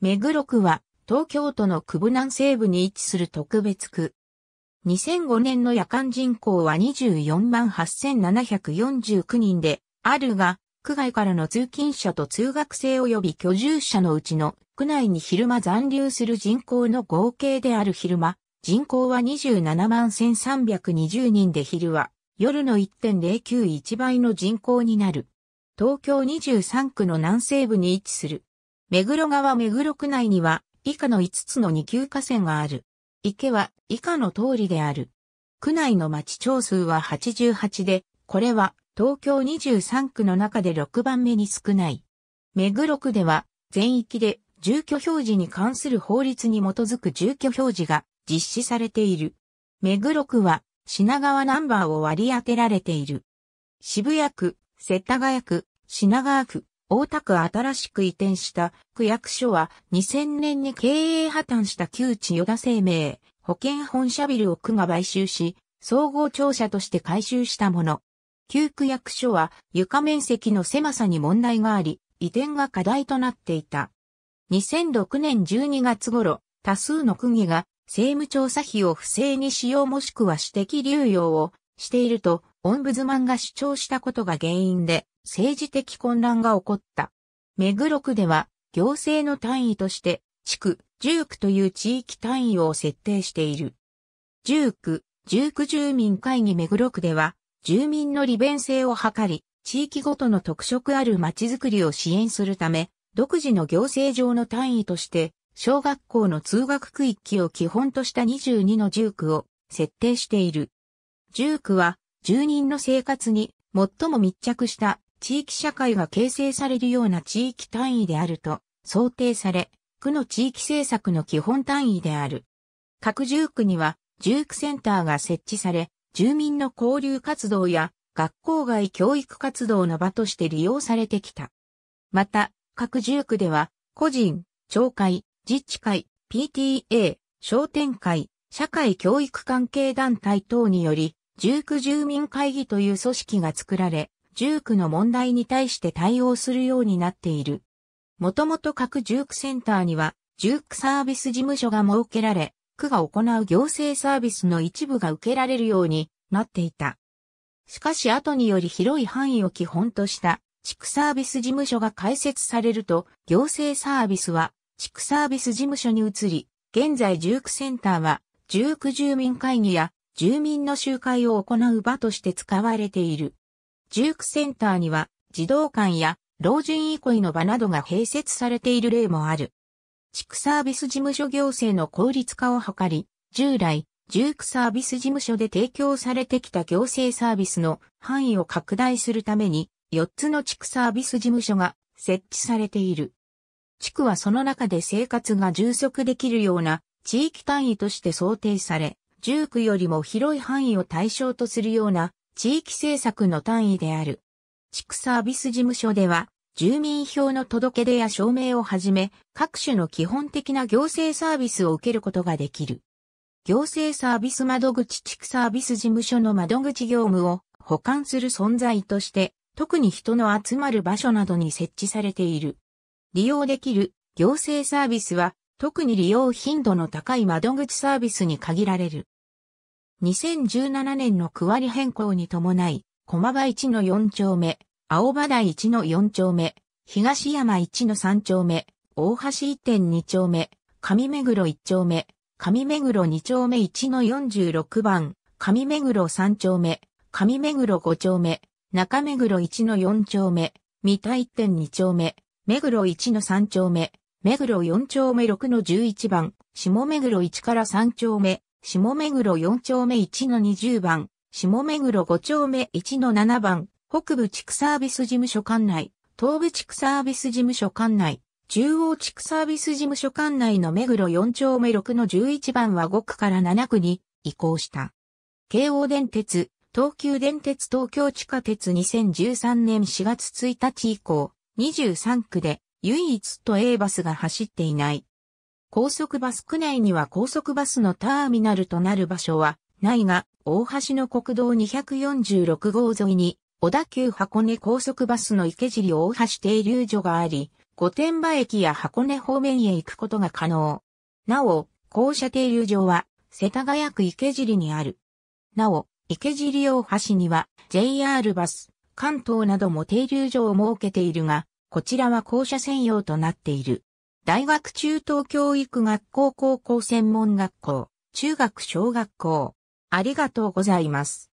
目黒区は東京都の区部南西部に位置する特別区。2005年の夜間人口は24万8749人であるが、区外からの通勤者と通学生及び居住者のうちの区内に昼間残留する人口の合計である昼間、人口は27万1320人で昼は夜の1.091倍の人口になる。東京23区の南西部に位置する。目黒川目黒区内には以下の5つの2級河川がある。池は以下の通りである。区内の町町数は88で、これは東京23区の中で6番目に少ない。目黒区では全域で住居表示に関する法律に基づく住居表示が実施されている。目黒区は品川ナンバーを割り当てられている。渋谷区、世田谷区、品川区、大田区新しく移転した区役所は2000年に経営破綻した旧地与田生命保険本社ビルを区が買収し、総合庁舎として改修したもの。旧区役所は床面積の狭さに問題があり、移転が課題となっていた。2006年12月頃、多数の区議が政務調査費を不正に使用もしくは私的流用をしているとオンブズマンが主張したことが原因で政治的混乱が起こった。目黒区では行政の単位として地区、住区という地域単位を設定している。住区、住区住民会議目黒区では住民の利便性を図り、地域ごとの特色ある街づくりを支援するため、独自の行政上の単位として、小学校の通学区域を基本とした22の住区を設定している。住区は住人の生活に最も密着した地域社会が形成されるような地域単位であると想定され、区の地域政策の基本単位である。各住区には住区センターが設置され、住民の交流活動や学校外教育活動の場として利用されてきた。また、各住区では、個人、町会、自治会、PTA、商店会、社会教育関係団体等により、住区住民会議という組織が作られ、住区の問題に対して対応するようになっている。もともと各住区センターには、住区サービス事務所が設けられ、区が行う行政サービスの一部が受けられるようになっていた。しかし後により広い範囲を基本とした地区サービス事務所が開設されると、行政サービスは地区サービス事務所に移り、現在住区センターは住区住民会議や住民の集会を行う場として使われている。住区センターには児童館や老人憩いの場などが併設されている例もある。地区サービス事務所行政の効率化を図り、従来、ー区サービス事務所で提供されてきた行政サービスの範囲を拡大するために、4つの地区サービス事務所が設置されている。地区はその中で生活が充足できるような地域単位として想定され、1区よりも広い範囲を対象とするような地域政策の単位である。地区サービス事務所では、住民票の届け出や証明をはじめ、各種の基本的な行政サービスを受けることができる。行政サービス窓口地区サービス事務所の窓口業務を保管する存在として、特に人の集まる場所などに設置されている。利用できる行政サービスは特に利用頻度の高い窓口サービスに限られる。2017年の区割り変更に伴い、駒場1の4丁目、青葉台1の4丁目、東山1の3丁目、大橋1.2丁目、上目黒1丁目、上目黒2丁目1の46番、上目黒3丁目、上目黒5丁目、中目黒1の4丁目、三田1.2丁目、目黒1の3丁目、目黒4丁目6の11番、下目黒1から3丁目、下目黒4丁目1の20番、下目黒5丁目1の7番、北部地区サービス事務所管内、東部地区サービス事務所管内、中央地区サービス事務所管内の目黒4丁目6の11番は5区から7区に移行した。京王電鉄、東急電鉄東京地下鉄2013年4月1日以降、23区で唯一都営バスが走っていない。高速バス区内には高速バスのターミナルとなる場所はないが、大橋の国道246号沿いに、小田急箱根高速バスの池尻大橋停留所があり、御殿場駅や箱根方面へ行くことが可能。なお、校舎停留所は、世田谷区池尻にある。なお、池尻大橋には、JR バス、関東なども停留所を設けているが、こちらは校舎専用となっている。大学中等教育学校高校専門学校、中学小学校。ありがとうございます。